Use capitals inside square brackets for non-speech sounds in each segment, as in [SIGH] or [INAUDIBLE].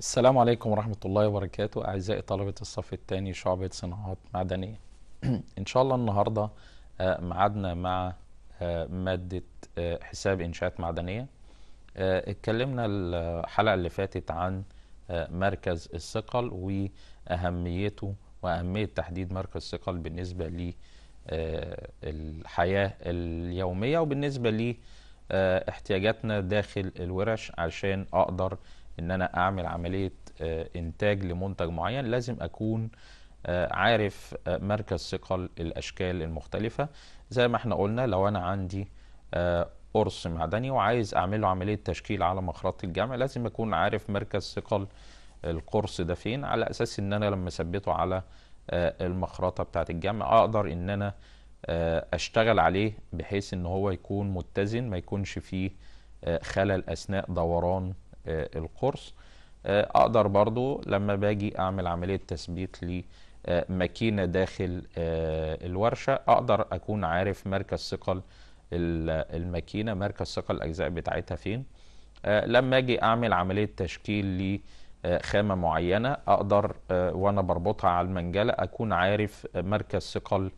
السلام عليكم ورحمة الله وبركاته أعزائي طلبة الصف الثاني شعبة صناعات معدنية [CLEARS THROAT] إن شاء الله النهاردة آه، معادنا مع آه، مادة آه، حساب إنشاءات معدنية اتكلمنا الحلقة اللي فاتت عن مركز الثقل وأهميته وأهمية تحديد مركز الثقل بالنسبة للحياة اليومية وبالنسبة لاحتياجاتنا داخل الورش عشان أقدر ان انا اعمل عمليه آه، انتاج لمنتج معين لازم اكون آه، عارف آه، مركز ثقل الاشكال المختلفه زي ما احنا قلنا لو انا عندي قرص معدني وعايز اعمله عمليه تشكيل على مخرطه الجمع لازم اكون عارف مركز ثقل القرص ده فين على اساس ان انا لما اثبته على المخرطه بتاعه الجمع اقدر ان انا اشتغل عليه بحيث ان هو يكون متزن ما يكونش فيه خلل اثناء دوران آه، القرص آه، اقدر برضو لما باجي اعمل عمليه تثبيت لماكينه آه، داخل الورشه اقدر اكون عارف مركز ثقل الماكينه مركز ثقل الاجزاء بتاعتها فين لما اجي اعمل عمليه تشكيل لخامه معينه اقدر وانا بربطها على المنجله اكون عارف مركز ثقل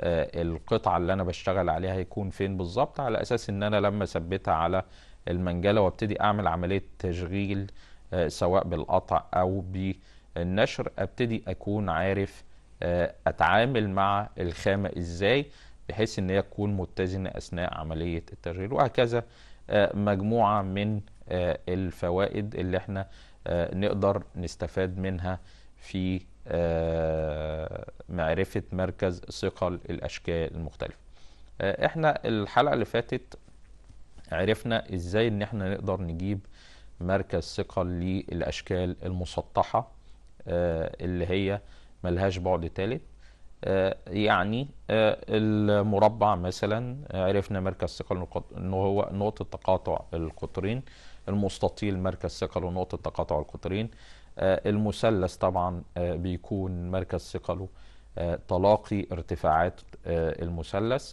القطعه اللي انا بشتغل عليها هيكون فين بالظبط على اساس ان انا لما اثبتها على المنجله وابتدي اعمل عمليه تشغيل آه، سواء بالقطع او بالنشر ابتدي اكون عارف آه، اتعامل مع الخامه ازاي بحيث ان هي تكون متزنه اثناء عمليه التشغيل وهكذا آه، مجموعه من الفوائد اللي احنا نقدر نستفاد منها في معرفه مركز ثقل الاشكال المختلفه احنا الحلقه اللي فاتت عرفنا ازاي ان احنا نقدر نجيب مركز ثقة للاشكال المسطحة آه، اللي هي ملهاش بعد ثالث آه، يعني آه، المربع مثلا عرفنا مركز ثقل انه هو نقطه تقاطع القطرين المستطيل مركز ثقله نقطه تقاطع القطرين المثلث طبعا بيكون مركز ثقله تلاقي ارتفاعات المثلث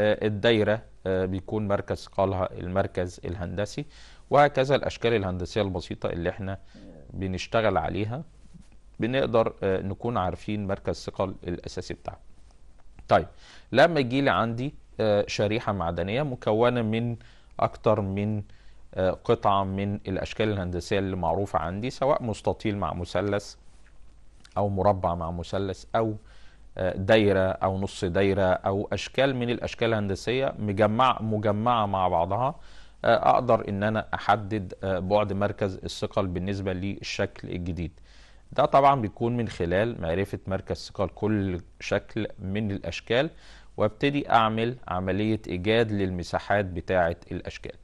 آه، الدايرة آه، بيكون مركز قالها المركز الهندسي وهكذا الأشكال الهندسية البسيطة اللي احنا بنشتغل عليها بنقدر آه، نكون عارفين مركز ثقل الأساسي بتاعه طيب لما يجي لي عندي شريحة معدنية مكونة من أكتر من قطعة من الأشكال الهندسية اللي معروفة عندي سواء مستطيل مع مثلث أو مربع مع مثلث أو دايره او نص دايره او اشكال من الاشكال الهندسيه مجمع مجمعه مع بعضها آه، اقدر ان انا احدد آه، بعد مركز الثقل بالنسبه للشكل الجديد ده طبعا بيكون من خلال معرفه مركز ثقل كل شكل من الاشكال وابتدي اعمل عمليه ايجاد للمساحات بتاعه الاشكال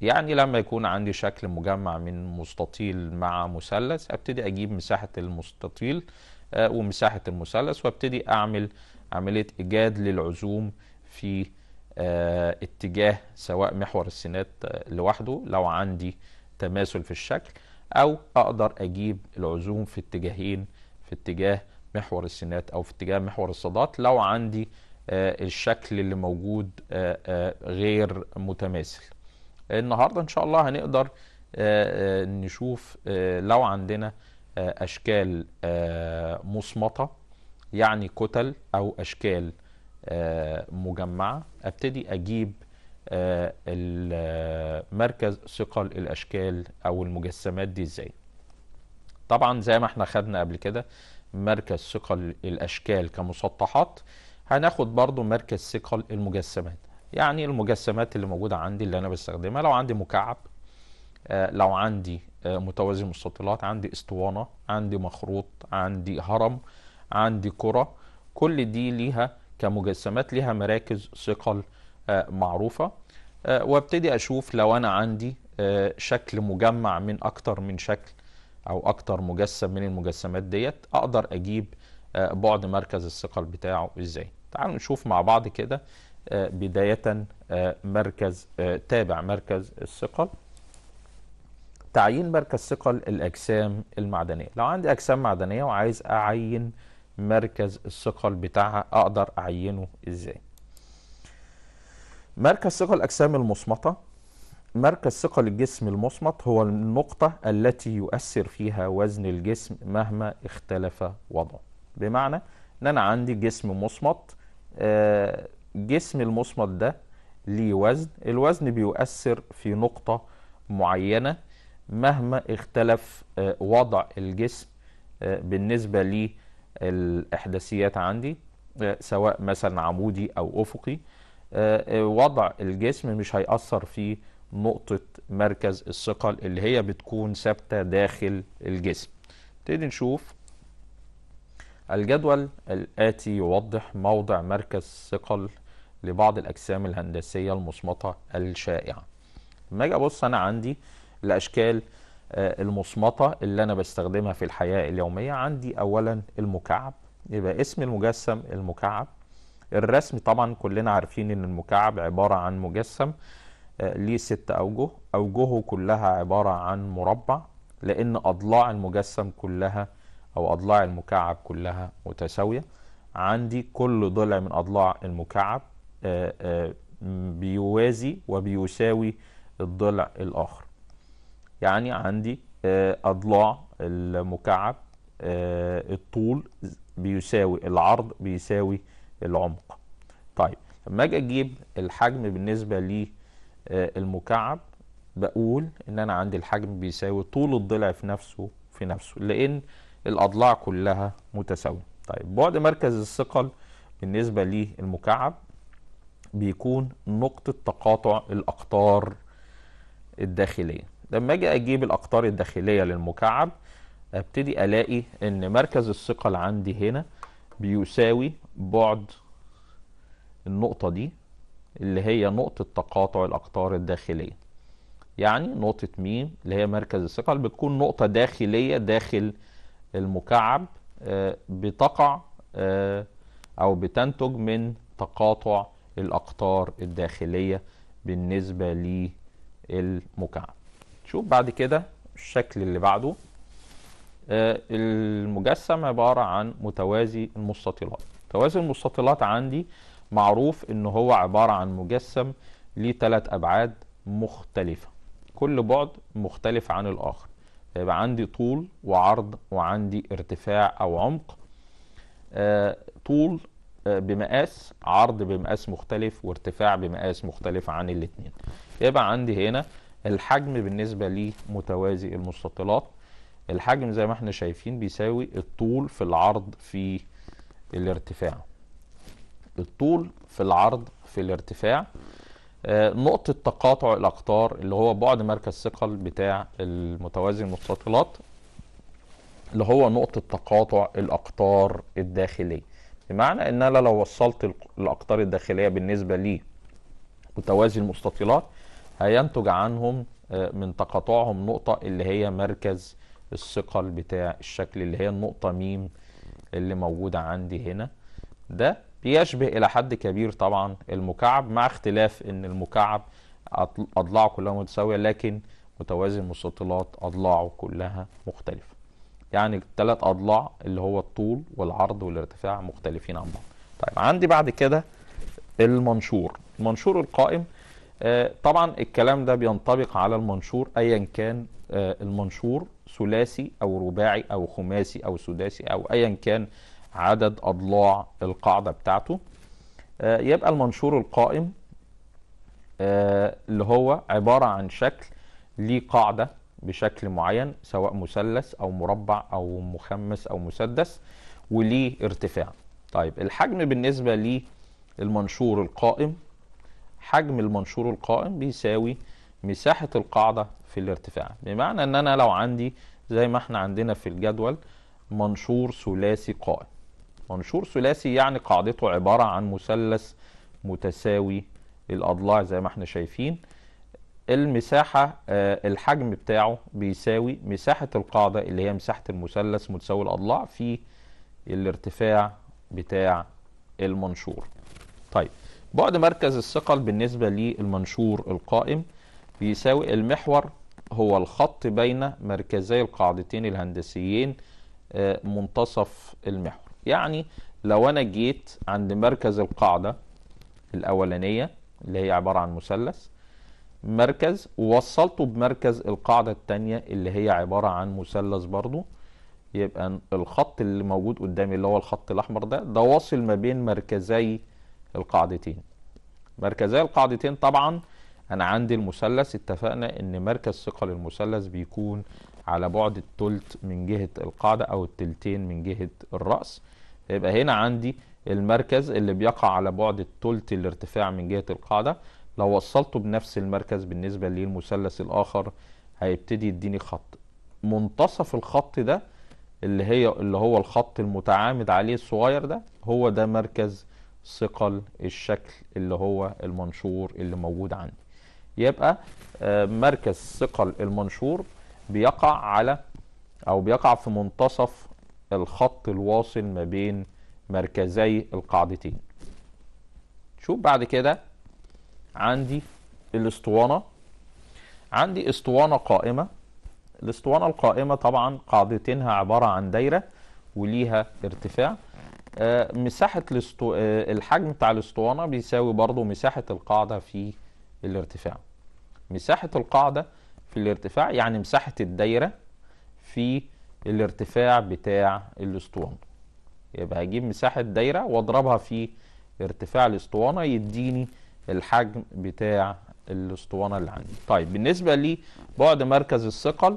يعني لما يكون عندي شكل مجمع من مستطيل مع مثلث ابتدي اجيب مساحه المستطيل آه، ومساحة المثلث وابتدي أعمل عملية إيجاد للعزوم في آه، اتجاه سواء محور السينات آه، لوحده لو عندي تماثل في الشكل أو أقدر أجيب العزوم في اتجاهين في اتجاه محور السينات أو في اتجاه محور الصادات لو عندي الشكل اللي موجود غير متماثل النهارده ان شاء الله هنقدر نشوف لو عندنا آه، اشكال آه، مصمطه يعني كتل او اشكال آه، مجمعه ابتدي اجيب مركز ثقل الاشكال او المجسمات دي ازاي طبعا زي ما احنا خدنا قبل كده مركز ثقل الاشكال كمسطحات هناخد برضو مركز ثقل المجسمات يعني المجسمات اللي موجوده عندي اللي انا بستخدمها لو عندي مكعب آه، لو عندي آه، متوازي مستطيلات عندي اسطوانه عندي مخروط عندي هرم عندي كره كل دي ليها كمجسمات ليها مراكز ثقل آه، معروفه وابتدي اشوف لو انا عندي شكل مجمع من اكتر من شكل او اكتر مجسم من المجسمات ديت اقدر اجيب بعد مركز الثقل بتاعه ازاي تعالوا نشوف مع بعض كده بدايه مركز تابع مركز الثقل تعيين مركز ثقل الاجسام المعدنيه لو عندي اجسام معدنيه وعايز اعين مركز الثقل بتاعها اقدر اعينه ازاي مركز ثقل الاجسام المصمطه مركز ثقل الجسم المصمط هو النقطة التي يؤثر فيها وزن الجسم مهما اختلف وضعه بمعنى ان انا عندي جسم مصمط آه، جسم المصمط ده ليه وزن الوزن بيؤثر في نقطة معينة مهما اختلف آه، وضع الجسم آه، بالنسبة للإحداثيات عندي آه، سواء مثلا عمودي أو أفقي وضع الجسم مش هيأثر في نقطة مركز الثقل اللي هي بتكون ثابتة داخل الجسم نبتدي نشوف الجدول الآتي يوضح موضع مركز ثقل لبعض الأجسام الهندسية المصمتة الشائعة لما أجي أبص أنا عندي الاشكال آه، المصمطه اللي انا بستخدمها في الحياه اليوميه عندي اولا المكعب يبقى اسم المجسم المكعب الرسم طبعا كلنا عارفين ان المكعب عباره عن مجسم آه، ليه ست اوجه اوجهه كلها عباره عن مربع لان اضلاع المجسم كلها او اضلاع المكعب كلها متساويه عندي كل ضلع من اضلاع المكعب آه، بيوازي وبيساوي الضلع الاخر يعني عندي آه، اضلاع المكعب آه، الطول بيساوي العرض بيساوي العمق طيب لما اجي اجيب الحجم بالنسبه للمكعب آه، بقول ان انا عندي الحجم بيساوي طول الضلع في نفسه في نفسه لان الاضلاع كلها متساويه طيب بعد مركز الثقل بالنسبه للمكعب بيكون نقطه تقاطع الاقطار الداخليه لما اجي اجيب الاقطار الداخليه للمكعب ابتدي الاقي ان مركز الثقل عندي هنا بيساوي بعد النقطه دي اللي هي نقطه تقاطع الاقطار الداخليه يعني نقطه م اللي هي مركز الثقل بتكون نقطه داخليه داخل المكعب آه، بتقع آه، او بتنتج من تقاطع الاقطار الداخليه بالنسبه للمكعب شوف بعد كده الشكل اللي بعده آه، المجسم عبارة عن متوازي المستطيلات توازي المستطيلات عندي معروف ان هو عبارة عن مجسم ليه ابعاد مختلفة كل بعد مختلف عن الاخر يبقى عندي طول وعرض وعندي ارتفاع او عمق آه، طول آه، بمقاس عرض بمقاس مختلف وارتفاع بمقاس مختلف عن الاثنين يبقى عندي هنا الحجم بالنسبه لمتوازي المستطيلات الحجم زي ما احنا شايفين بيساوي الطول في العرض في الارتفاع الطول في العرض في الارتفاع آه نقطة تقاطع الأقطار اللي هو بعد مركز ثقل بتاع المتوازي المستطيلات اللي هو نقطة تقاطع الأقطار الداخلية بمعنى إن أنا لو وصلت الأقطار الداخلية بالنسبة لي متوازي المستطيلات هينتج عنهم آه، من تقاطعهم نقطة اللي هي مركز الثقل بتاع الشكل اللي هي النقطة ميم اللي موجودة عندي هنا ده بيشبه إلى حد كبير طبعا المكعب مع اختلاف إن المكعب أضلاعه كلها متساوية لكن متوازي المستطيلات أضلاعه كلها مختلفة يعني الثلاث أضلاع اللي هو الطول والعرض والارتفاع مختلفين عن بعض طيب عندي بعد كده المنشور المنشور القائم آه، طبعا الكلام ده بينطبق على المنشور ايا كان آه، المنشور ثلاثي او رباعي او خماسي او سداسي او ايا كان عدد اضلاع القاعده بتاعته آه، يبقى المنشور القائم اللي هو عباره عن شكل ليه قاعده بشكل معين سواء مثلث او مربع او مخمس او مسدس وليه ارتفاع طيب الحجم بالنسبه للمنشور القائم حجم المنشور القائم بيساوي مساحة القاعدة في الارتفاع بمعنى ان انا لو عندي زي ما احنا عندنا في الجدول منشور ثلاثي قائم منشور ثلاثي يعني قاعدته عبارة عن مثلث متساوي الاضلاع زي ما احنا شايفين المساحة آه، الحجم بتاعه بيساوي مساحة القاعدة اللي هي مساحة المثلث متساوي الأضلاع في الارتفاع بتاع المنشور طيب بعد مركز الثقل بالنسبة للمنشور القائم بيساوي المحور هو الخط بين مركزي القاعدتين الهندسيين آه، منتصف المحور يعني لو أنا جيت عند مركز القاعدة الأولانية اللي هي عبارة عن مثلث مركز ووصلته بمركز القاعدة الثانية اللي هي عبارة عن مثلث برضو يبقى الخط اللي موجود قدامي اللي هو الخط الأحمر ده ده واصل ما بين مركزي القاعدتين مركزي القاعدتين طبعا انا عندي المثلث اتفقنا ان مركز ثقل للمثلث بيكون على بعد التلت من جهة القاعدة او التلتين من جهة الرأس يبقى هنا عندي المركز اللي بيقع على بعد التلت الارتفاع من جهة القاعدة لو وصلته بنفس المركز بالنسبة للمثلث الاخر هيبتدي يديني خط منتصف الخط ده اللي هي اللي هو الخط المتعامد عليه الصغير ده هو ده مركز ثقل الشكل اللي هو المنشور اللي موجود عندي يبقى آه، مركز ثقل المنشور بيقع على او بيقع في منتصف الخط الواصل ما بين مركزي القاعدتين شوف بعد كده عندي الاسطوانه عندي اسطوانه قائمه الاسطوانه القائمه طبعا قاعدتينها عباره عن دايره وليها ارتفاع آه، مساحه الاستو... آه، الحجم بتاع الاسطوانه بيساوي برضو مساحه القاعده في الارتفاع مساحه القاعده في الارتفاع يعني مساحه الدايره في الارتفاع بتاع الاسطوانه يبقى هجيب مساحه دايره واضربها في ارتفاع الاسطوانه يديني الحجم بتاع الاسطوانه اللي عندي طيب بالنسبه لبعد مركز الثقل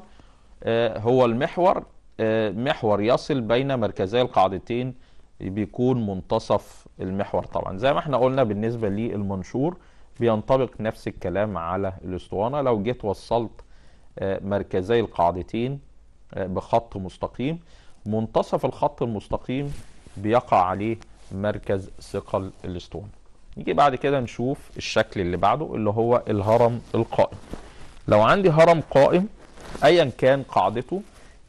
آه هو المحور آه محور يصل بين مركزي القاعدتين بيكون منتصف المحور طبعا زي ما احنا قلنا بالنسبه للمنشور بينطبق نفس الكلام على الاسطوانه لو جيت وصلت آه، مركزي القاعدتين آه، بخط مستقيم منتصف الخط المستقيم بيقع عليه مركز ثقل الاسطوانه نيجي بعد كده نشوف الشكل اللي بعده اللي هو الهرم القائم لو عندي هرم قائم ايا كان قاعدته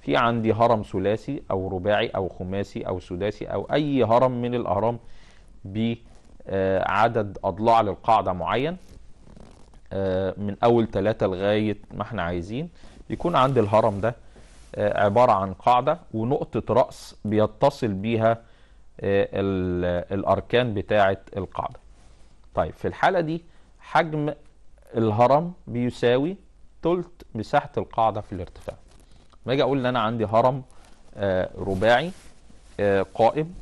في عندي هرم ثلاثي او رباعي او خماسي او سداسي او اي هرم من الاهرام بعدد اضلاع للقاعده معين آه، من اول ثلاثه لغايه ما احنا عايزين يكون عندي الهرم ده آه، عباره عن قاعده ونقطه راس بيتصل بيها آه، الاركان بتاعه القاعده. طيب في الحاله دي حجم الهرم بيساوي ثلث مساحه القاعده في الارتفاع. ما اجي اقول ان انا عندي هرم آه، رباعي آه، قائم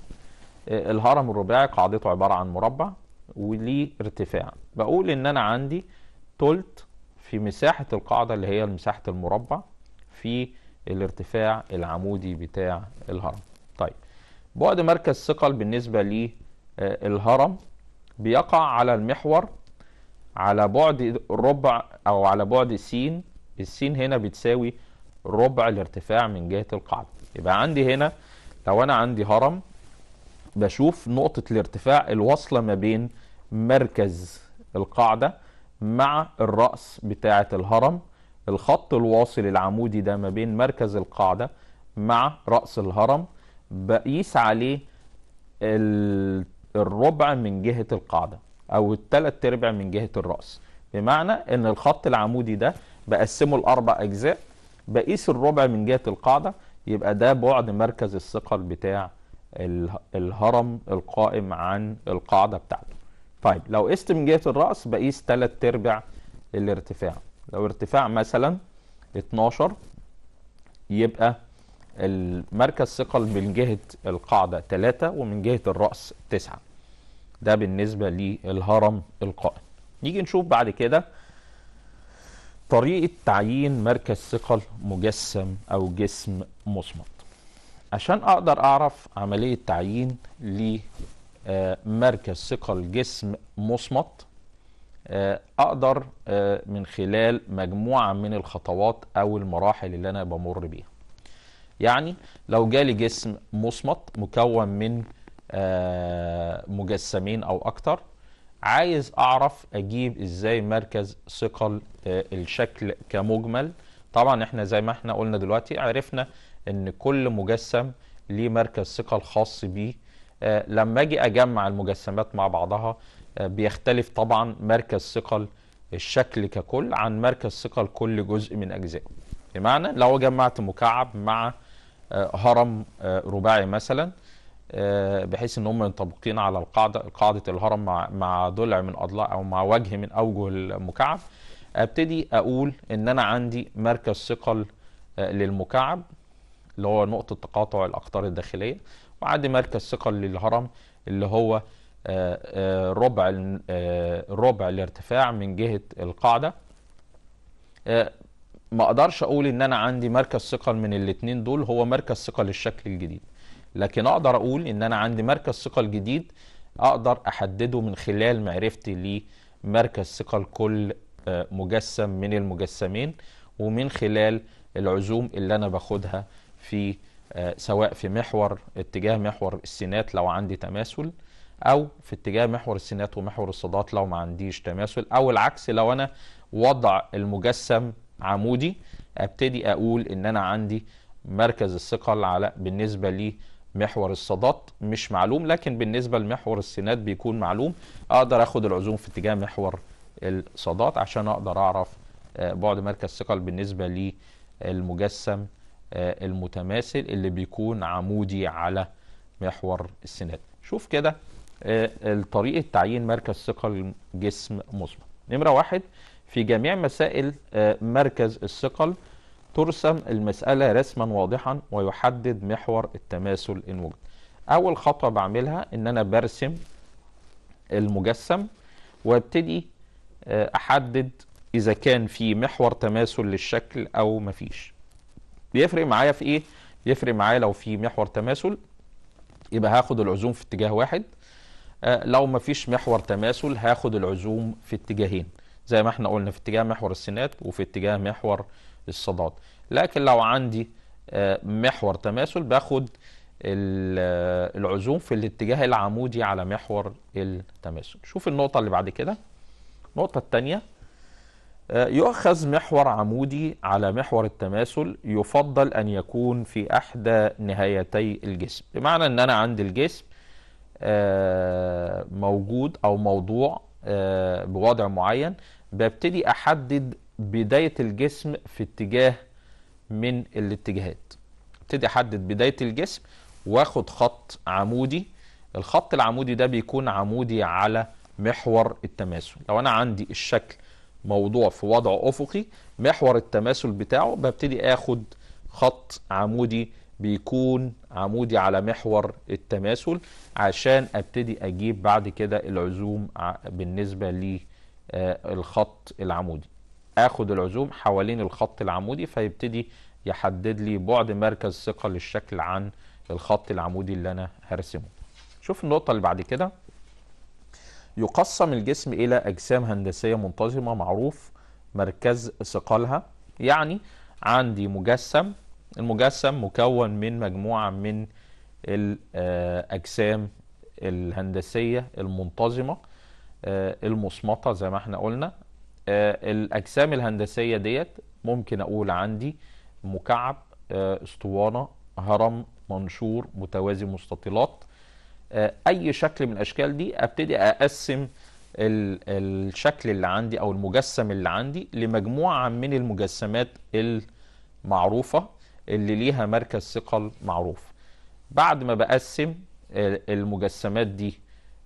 آه، الهرم الرباعي قاعدته عباره عن مربع وليه ارتفاع بقول ان انا عندي تلت في مساحه القاعده اللي هي مساحه المربع في الارتفاع العمودي بتاع الهرم طيب بعد مركز ثقل بالنسبه للهرم بيقع على المحور على بعد ربع او على بعد س السين هنا بتساوي ربع الارتفاع من جهه القاعده يبقى عندي هنا لو انا عندي هرم بشوف نقطه الارتفاع الواصله ما بين مركز القاعده مع الراس بتاعه الهرم الخط الواصل العمودي ده ما بين مركز القاعده مع راس الهرم بقيس عليه الربع من جهه القاعده او التلات ارباع من جهه الراس بمعنى ان الخط العمودي ده بقسمه لاربع اجزاء بقيس الربع من جهه القاعده يبقى ده بعد مركز الثقل بتاع الهرم القائم عن القاعده بتاعته. طيب لو قست من جهه الراس بقيس ثلاث ارباع الارتفاع. لو ارتفاع مثلا 12 يبقى المركز ثقل من جهه القاعده 3 ومن جهه الراس 9. ده بالنسبه للهرم القائم. نيجي نشوف بعد كده طريقة تعيين مركز ثقل مجسم أو جسم مصمت عشان أقدر أعرف عملية تعيين لمركز آه، ثقل جسم مصمت آه، أقدر آه، من خلال مجموعة من الخطوات أو المراحل اللي أنا بمر بيها يعني لو جالي جسم مصمت مكون من مجسمين أو أكتر عايز اعرف اجيب ازاي مركز ثقل آه، الشكل كمجمل طبعا احنا زي ما احنا قلنا دلوقتي عرفنا ان كل مجسم ليه مركز ثقل خاص بيه آه، لما اجي اجمع المجسمات مع بعضها آه، بيختلف طبعا مركز ثقل الشكل ككل عن مركز ثقل كل جزء من اجزائه بمعنى لو جمعت مكعب مع هرم رباعي مثلا آه، بحيث ان هم ينطبقين على القاعده قاعده الهرم مع مع ضلع من اضلاع او مع وجه من اوجه المكعب ابتدي اقول ان انا عندي مركز ثقل آه، للمكعب اللي هو نقطه تقاطع الاقطار الداخليه وعندي مركز ثقل للهرم اللي هو آه، ربع ربع الارتفاع من جهه القاعده ما اقدرش اقول ان انا عندي مركز ثقل من الاثنين دول هو مركز ثقل الشكل الجديد لكن اقدر اقول ان انا عندي مركز ثقل جديد اقدر احدده من خلال معرفتي لمركز ثقل كل آه، مجسم من المجسمين ومن خلال العزوم اللي انا باخدها في آه، سواء في محور اتجاه محور السينات لو عندي تماثل او في اتجاه محور السينات ومحور الصادات لو ما عنديش تماثل او العكس لو انا وضع المجسم عمودي ابتدي اقول ان انا عندي مركز الثقل على بالنسبه لي محور الصادات مش معلوم لكن بالنسبه لمحور السينات بيكون معلوم اقدر اخد العزوم في اتجاه محور الصادات عشان اقدر اعرف آه، بعد مركز ثقل بالنسبه للمجسم آه، آه، المتماثل اللي بيكون عمودي على محور السينات شوف كده طريقه تعيين مركز ثقل جسم مثبت نمره واحد في جميع مسائل مركز الثقل ترسم المسألة رسما واضحا ويحدد محور التماثل إن وجد أول خطوة بعملها إن أنا برسم المجسم وابتدي آه، أحدد إذا كان في محور تماثل للشكل أو مفيش بيفرق معايا في إيه؟ بيفرق معايا لو في محور تماثل يبقى هاخد العزوم في اتجاه واحد آه، لو مفيش محور تماثل هاخد العزوم في اتجاهين زي ما احنا قلنا في اتجاه محور السينات وفي اتجاه محور الصادات لكن لو عندي آه، محور تماثل باخد آه، العزوم في الاتجاه العمودي على محور التماثل شوف النقطة اللي بعد كده النقطة الثانية آه، يؤخذ محور عمودي على محور التماثل يفضل أن يكون في أحدى نهايتي الجسم بمعنى أن أنا عندي الجسم موجود أو موضوع بوضع معين ببتدي أحدد بداية الجسم في اتجاه من الاتجاهات ابتدي احدد بداية الجسم واخد خط عمودي الخط العمودي ده بيكون عمودي على محور التماثل لو انا عندي الشكل موضوع في وضع افقي محور التماثل بتاعه ببتدي اخد خط عمودي بيكون عمودي على محور التماثل عشان ابتدي اجيب بعد كده العزوم بالنسبه للخط آه، العمودي اخد العزوم حوالين الخط العمودي فيبتدي يحدد لي بعد مركز ثقه للشكل عن الخط العمودي اللي انا هرسمه شوف النقطه اللي بعد كده يقسم الجسم الى اجسام هندسيه منتظمه معروف مركز ثقلها يعني عندي مجسم المجسم مكون من مجموعه من الاجسام آه، الهندسيه المنتظمه آه، المصمطه زي ما احنا قلنا آه، الاجسام الهندسيه ديت ممكن اقول عندي مكعب آه، اسطوانه هرم منشور متوازي مستطيلات آه، اي شكل من الاشكال دي ابتدي اقسم الشكل اللي عندي او المجسم اللي عندي لمجموعه من المجسمات المعروفه اللي ليها مركز ثقل معروف بعد ما بقسم المجسمات دي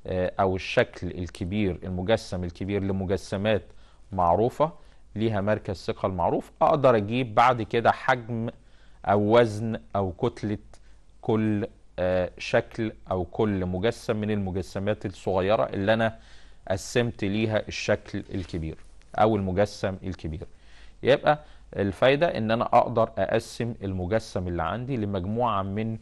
او الشكل الكبير المجسم الكبير لمجسمات معروفة ليها مركز ثقل معروف اقدر اجيب بعد كده حجم او وزن او كتلة كل آه، شكل او كل مجسم من المجسمات الصغيرة اللي انا قسمت ليها الشكل الكبير او المجسم الكبير يبقى الفايدة ان انا اقدر اقسم المجسم اللي عندي لمجموعة من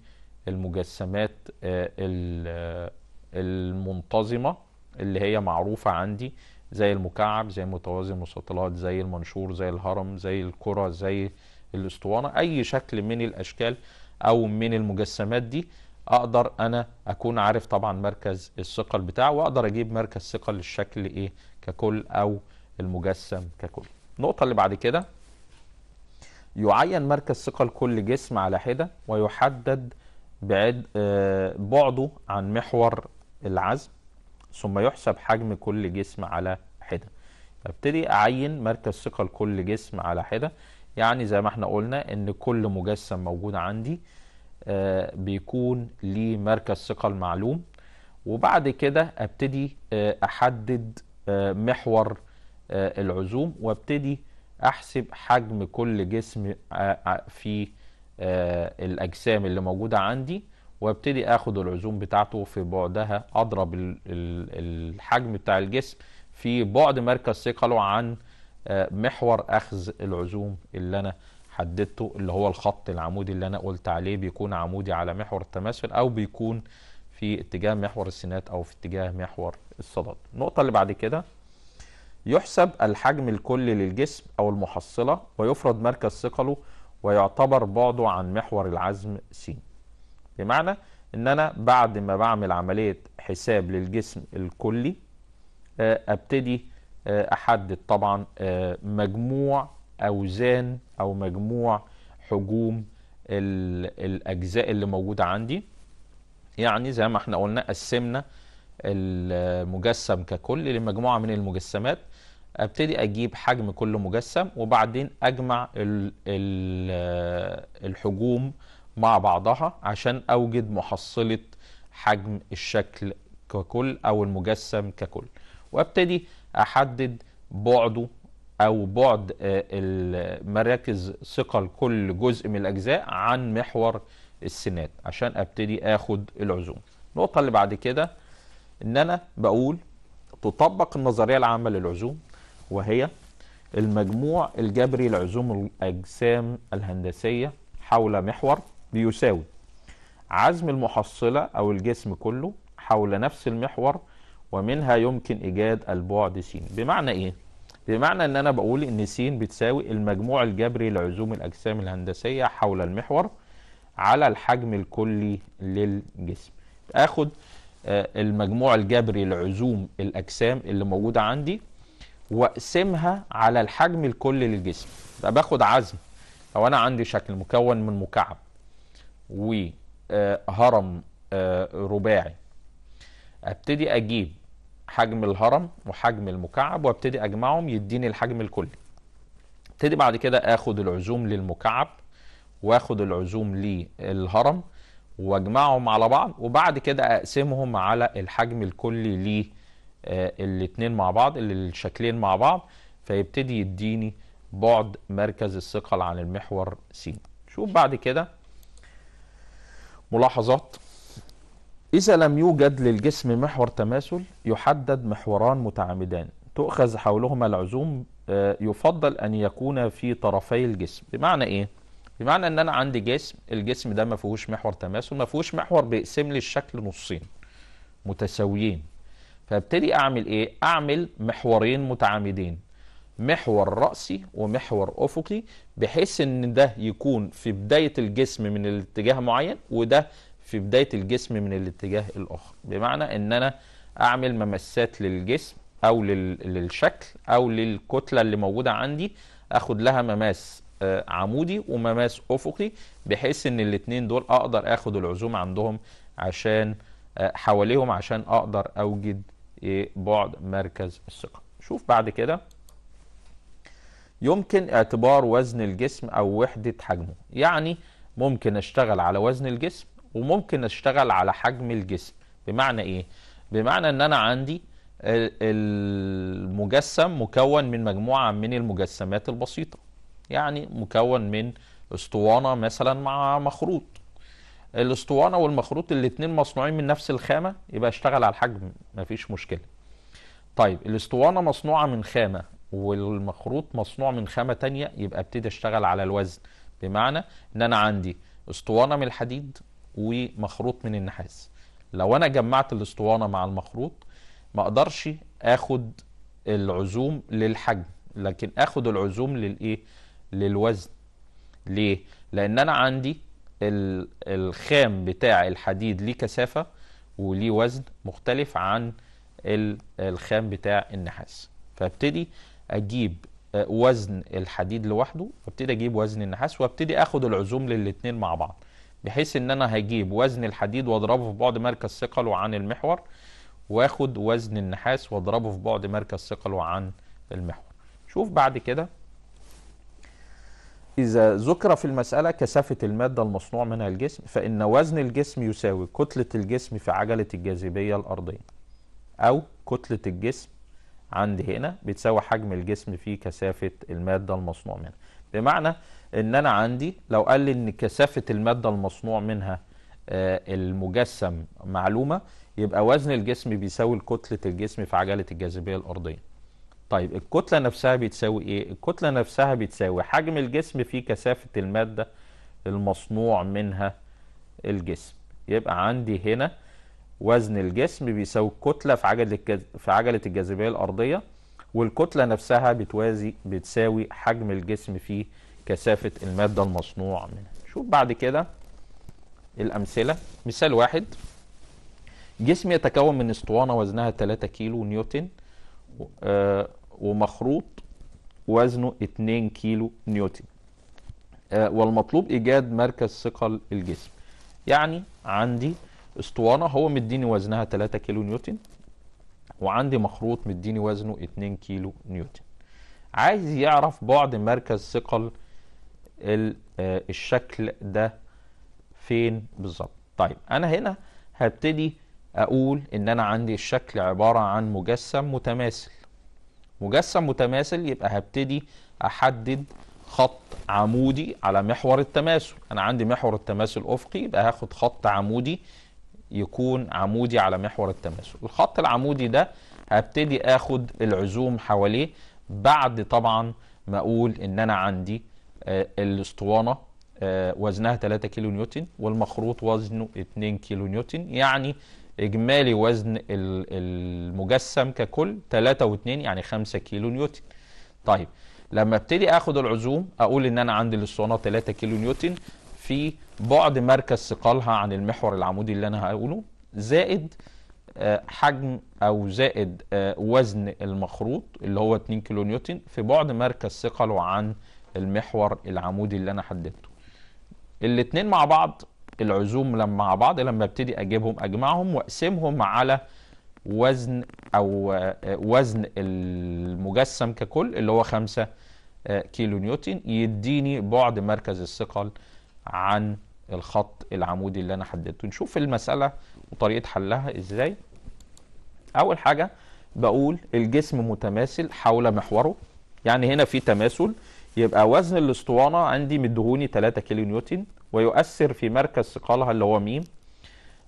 المجسمات آه، آه، المنتظمة اللي هي معروفة عندي زي المكعب زي متوازي المسطلات زي المنشور زي الهرم زي الكرة زي الاسطوانة اي شكل من الاشكال او من المجسمات دي اقدر انا اكون عارف طبعا مركز الثقل بتاعه واقدر اجيب مركز ثقل للشكل ايه ككل او المجسم ككل النقطة اللي بعد كده يعين مركز ثقل كل جسم على حدة ويحدد بعد آه، بعده عن محور العزم ثم يحسب حجم كل جسم على حده ابتدي اعين مركز ثقه لكل جسم على حده يعني زي ما احنا قلنا ان كل مجسم موجود عندي آه بيكون ليه مركز ثقه المعلوم وبعد كده ابتدي آه احدد آه محور آه، العزوم وابتدي احسب حجم كل جسم آه، آه، في الاجسام اللي موجوده عندي وابتدي اخد العزوم بتاعته في بعدها اضرب الحجم بتاع الجسم في بعد مركز ثقله عن آه، محور اخذ العزوم اللي انا حددته اللي هو الخط العمودي اللي انا قلت عليه بيكون عمودي على محور التماثل او بيكون في اتجاه محور السينات او في اتجاه محور الصدد النقطة اللي بعد كده يحسب الحجم الكلي للجسم او المحصلة ويفرض مركز ثقله ويعتبر بعده عن محور العزم س بمعنى ان انا بعد ما بعمل عمليه حساب للجسم الكلي آه، ابتدي آه، احدد طبعا آه، مجموع اوزان او مجموع حجوم الاجزاء اللي موجوده عندي يعني زي ما احنا قلنا قسمنا المجسم ككل لمجموعه من المجسمات ابتدي اجيب حجم كل مجسم وبعدين اجمع ال ال الحجوم مع بعضها عشان اوجد محصله حجم الشكل ككل او المجسم ككل وابتدي احدد بعده او بعد آه، المراكز ثقل كل جزء من الاجزاء عن محور السنات عشان ابتدي اخد العزوم النقطه اللي بعد كده ان انا بقول تطبق النظريه العامه للعزوم وهي المجموع الجبري لعزوم الاجسام الهندسيه حول محور بيساوي عزم المحصلة أو الجسم كله حول نفس المحور ومنها يمكن إيجاد البعد س بمعنى إيه؟ بمعنى ان انا بقول ان س بتساوي المجموع الجبري لعزوم الاجسام الهندسيه حول المحور على الحجم الكلي للجسم اخد آه، المجموع الجبري لعزوم الاجسام اللي موجوده عندي واقسمها على الحجم الكلي للجسم باخد عزم لو انا عندي شكل مكون من مكعب وهرم آه، رباعي ابتدي اجيب حجم الهرم وحجم المكعب وابتدي اجمعهم يديني الحجم الكلي ابتدي بعد كده اخد العزوم للمكعب واخد العزوم للهرم واجمعهم على بعض وبعد كده اقسمهم على الحجم الكلي للاتنين آه، مع بعض الشكلين مع بعض فيبتدي يديني بعد مركز الثقل عن المحور س شوف بعد كده ملاحظات إذا لم يوجد للجسم محور تماثل يحدد محوران متعامدان تؤخذ حولهما العزوم آه، يفضل أن يكون في طرفي الجسم بمعنى إيه؟ بمعنى ان انا عندي جسم الجسم ده ما فيهوش محور تماثل ما فيهوش محور بيقسم لي الشكل نصين متساويين فابتدي اعمل ايه اعمل محورين متعامدين محور رأسي ومحور أفقي بحيث إن ده يكون في بداية الجسم من الاتجاه معين وده في بداية الجسم من الاتجاه الآخر بمعنى إن أنا أعمل ممسات للجسم أو للشكل أو للكتلة اللي موجودة عندي أخد لها مماس آه، عمودي ومماس أفقي بحيث إن الاتنين دول أقدر أخد العزوم عندهم عشان آه، حواليهم عشان أقدر أوجد إيه، بعد مركز الثقة شوف بعد كده يمكن اعتبار وزن الجسم أو وحدة حجمه يعني ممكن أشتغل على وزن الجسم وممكن أشتغل على حجم الجسم بمعنى إيه؟ بمعنى أن أنا عندي المجسم مكون من مجموعة من المجسمات البسيطة يعني مكون من اسطوانة مثلا مع مخروط الاسطوانة والمخروط الاثنين مصنوعين من نفس الخامة يبقى اشتغل على الحجم مفيش مشكلة طيب الاسطوانة مصنوعة من خامة والمخروط مصنوع من خامة تانية يبقى ابتدي اشتغل على الوزن بمعنى ان انا عندي اسطوانة من الحديد ومخروط من النحاس لو انا جمعت الاسطوانة مع المخروط ما اقدرش اخد العزوم للحجم لكن اخد العزوم للايه للوزن ليه لان انا عندي الخام بتاع الحديد ليه كثافه وليه وزن مختلف عن الخام بتاع النحاس فابتدي اجيب آه، وزن الحديد لوحده وابتدي اجيب وزن النحاس وابتدي اخد العزوم للاثنين مع بعض بحيث ان انا هجيب وزن الحديد واضربه في بعد مركز ثقله عن المحور واخد وزن النحاس واضربه في بعد مركز ثقله عن المحور شوف بعد كده إذا ذكر في المسألة كثافة المادة المصنوع منها الجسم فإن وزن الجسم يساوي كتلة الجسم في عجلة الجاذبية الأرضية أو كتلة الجسم عندي هنا بتساوي حجم الجسم في كثافه الماده المصنوع منها بمعنى ان انا عندي لو قال لي ان كثافه الماده المصنوع منها آه، المجسم معلومه يبقى وزن الجسم بيساوي كتله الجسم في عجله الجاذبيه الارضيه طيب الكتله نفسها بتساوي ايه الكتله نفسها بتساوي حجم الجسم في كثافه الماده المصنوع منها الجسم يبقى عندي هنا وزن الجسم بيساوي الكتلة في عجلة في عجلة الجاذبية الأرضية والكتلة نفسها بتوازي بتساوي حجم الجسم في كثافة المادة المصنوع منها شوف بعد كده الأمثلة مثال واحد جسم يتكون من اسطوانة وزنها 3 كيلو نيوتن آه، ومخروط وزنه 2 كيلو نيوتن آه، والمطلوب إيجاد مركز ثقل الجسم يعني عندي اسطوانه هو مديني وزنها 3 كيلو نيوتن وعندي مخروط مديني وزنه 2 كيلو نيوتن عايز يعرف بعد مركز ثقل آه، الشكل ده فين بالظبط طيب انا هنا هبتدي اقول ان انا عندي الشكل عباره عن مجسم متماثل مجسم متماثل يبقى هبتدي احدد خط عمودي على محور التماثل انا عندي محور التماثل افقي يبقى هاخد خط عمودي يكون عمودي على محور التماسك الخط العمودي ده هبتدي اخد العزوم حواليه بعد طبعا ما اقول ان انا عندي آه، الاسطوانه آه، وزنها 3 كيلو نيوتن والمخروط وزنه 2 كيلو نيوتن يعني اجمالي وزن المجسم ككل 3 و2 يعني 5 كيلو نيوتن طيب لما ابتدي اخد العزوم اقول ان انا عندي الاسطوانه 3 كيلو نيوتن في بعد مركز ثقلها عن المحور العمودي اللي انا هقوله زائد آه، حجم او زائد آه، وزن المخروط اللي هو 2 كيلو نيوتن في بعد مركز ثقله عن المحور العمودي اللي انا حددته الاثنين مع بعض العزوم لما مع بعض لما ابتدي اجيبهم اجمعهم واقسمهم على وزن او آه، وزن المجسم ككل اللي هو 5 كيلو نيوتن يديني بعد مركز الثقل عن الخط العمودي اللي انا حددته نشوف المساله وطريقه حلها ازاي اول حاجه بقول الجسم متماثل حول محوره يعني هنا في تماثل يبقى وزن الاسطوانه عندي مدهوني 3 كيلو نيوتن ويؤثر في مركز ثقلها اللي هو ميم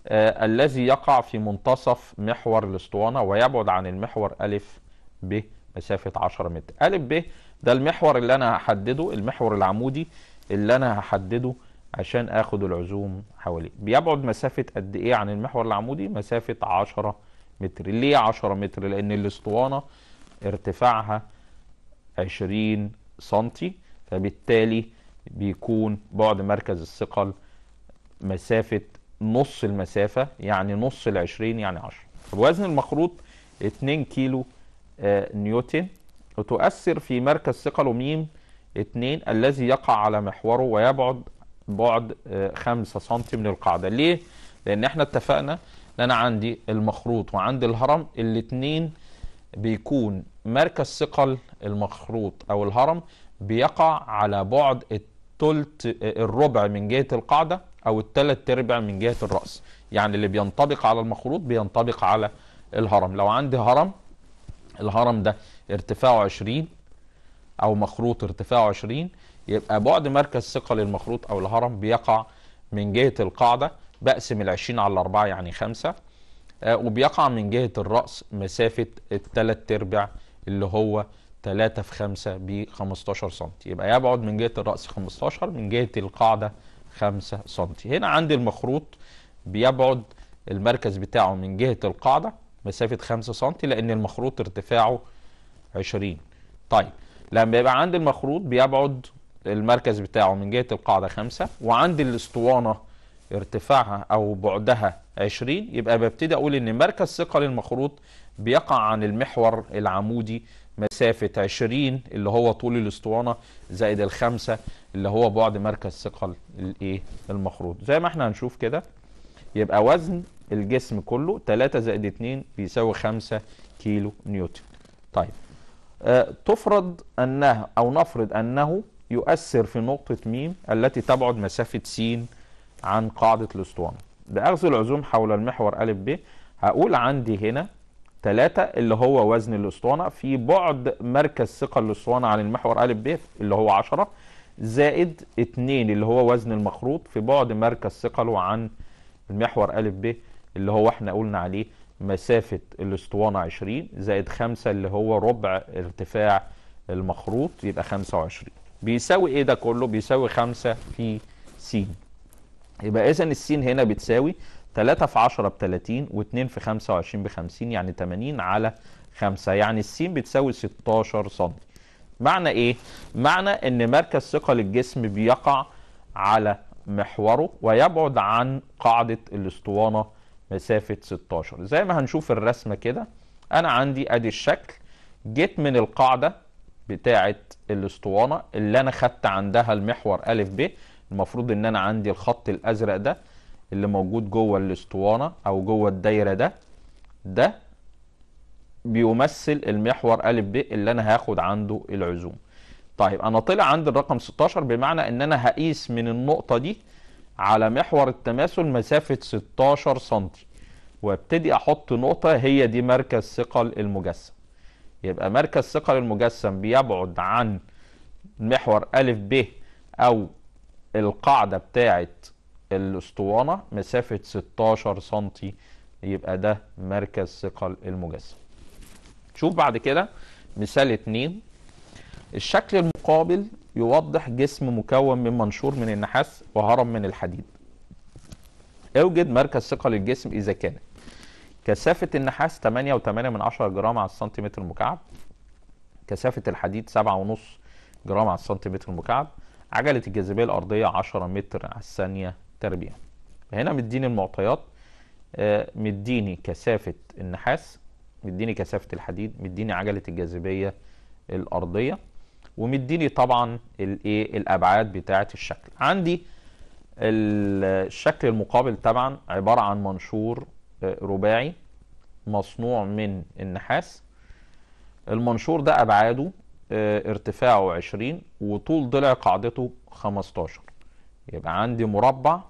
آه الذي يقع في منتصف محور الاسطوانه ويبعد عن المحور الف ب مسافه 10 متر الف ب ده المحور اللي انا هحدده المحور العمودي اللي انا هحدده عشان اخد العزوم حواليه بيبعد مسافه قد ايه عن المحور العمودي مسافه 10 متر ليه 10 متر لان الاسطوانه ارتفاعها 20 سنتي فبالتالي بيكون بعد مركز الثقل مسافة نص المسافة يعني نص العشرين يعني عشرة وزن المخروط 2 كيلو آه نيوتن وتؤثر في مركز ثقله ميم 2 الذي يقع على محوره ويبعد بعد 5 آه، سم من القاعده ليه لان احنا اتفقنا ان انا عندي المخروط وعندي الهرم الاثنين بيكون مركز ثقل المخروط او الهرم بيقع على بعد التلت آه، الربع من جهه القاعده او الثلاث ارباع من جهه الراس يعني اللي بينطبق على المخروط بينطبق على الهرم لو عندي هرم الهرم ده ارتفاعه 20 او مخروط ارتفاعه 20 يبقى بعد مركز ثقل المخروط او الهرم بيقع من جهه القاعده بقسم ال 20 على 4 يعني 5 آه، وبيقع من جهه الراس مسافه الثلاث ارباع اللي هو 3 في 5 ب 15 سم يبقى يبعد من جهه الراس 15 من جهه القاعده 5 سم هنا عندي المخروط بيبعد المركز بتاعه من جهه القاعده مسافه 5 سم لان المخروط ارتفاعه 20 طيب لما يبقى عندي المخروط بيبعد المركز بتاعه من جهه القاعده 5 وعندي الاسطوانه ارتفاعها او بعدها 20 يبقى ببتدي اقول ان مركز ثقل المخروط بيقع عن المحور العمودي مسافه 20 اللي هو طول الاسطوانه زائد الخمسه اللي هو بعد مركز ثقل الايه المخروط زي ما احنا هنشوف كده يبقى وزن الجسم كله 3 زائد 2 بيساوي 5 كيلو نيوتن طيب أه تفرض انها او نفرض انه يؤثر في نقطة م التي تبعد مسافة س عن قاعدة الاسطوانة لأخذ العزوم حول المحور أ ب هقول عندي هنا 3 اللي هو وزن الاسطوانة في بعد مركز ثقل الاسطوانة عن المحور أ ب اللي هو 10 زائد 2 اللي هو وزن المخروط في بعد مركز ثقله عن المحور أ ب اللي هو احنا قلنا عليه مسافة الاسطوانة 20 زائد 5 اللي هو ربع ارتفاع المخروط يبقى 25 بيساوي ايه ده كله بيساوي 5 في س يبقى اذا الس هنا بتساوي 3 في 10 ب 30 و2 في 25 ب 50 يعني 80 على 5 يعني الس بتساوي 16 سم معنى ايه معنى ان مركز ثقل الجسم بيقع على محوره ويبعد عن قاعده الاسطوانه مسافه 16 زي ما هنشوف الرسمه كده انا عندي ادي الشكل جيت من القاعده بتاعه الاسطوانه اللي انا خدت عندها المحور ا ب المفروض ان انا عندي الخط الازرق ده اللي موجود جوه الاسطوانه او جوه الدايره ده ده بيمثل المحور ا ب اللي انا هاخد عنده العزوم طيب انا طلع عندي الرقم 16 بمعنى ان انا هقيس من النقطه دي على محور التماثل مسافه 16 سم وابتدي احط نقطه هي دي مركز ثقل المجسم يبقى مركز ثقل المجسم بيبعد عن محور أ ب أو القاعدة بتاعة الأسطوانة مسافة 16 سم يبقى ده مركز ثقل المجسم شوف بعد كده مثال اتنين الشكل المقابل يوضح جسم مكون من منشور من النحاس وهرم من الحديد اوجد مركز ثقل الجسم إذا كانت كثافة النحاس 8.8 جرام على السنتيمتر المكعب كثافة الحديد 7.5 جرام على السنتيمتر المكعب عجلة الجاذبية الأرضية 10 متر على الثانية تربيع هنا مديني المعطيات آه، مديني كثافة النحاس مديني كثافة الحديد مديني عجلة الجاذبية الأرضية ومديني طبعا الايه الابعاد بتاعه الشكل عندي الشكل المقابل طبعا عباره عن منشور رباعي مصنوع من النحاس المنشور ده أبعاده آه، ارتفاعه 20 وطول ضلع قاعدته 15 يبقى عندي مربع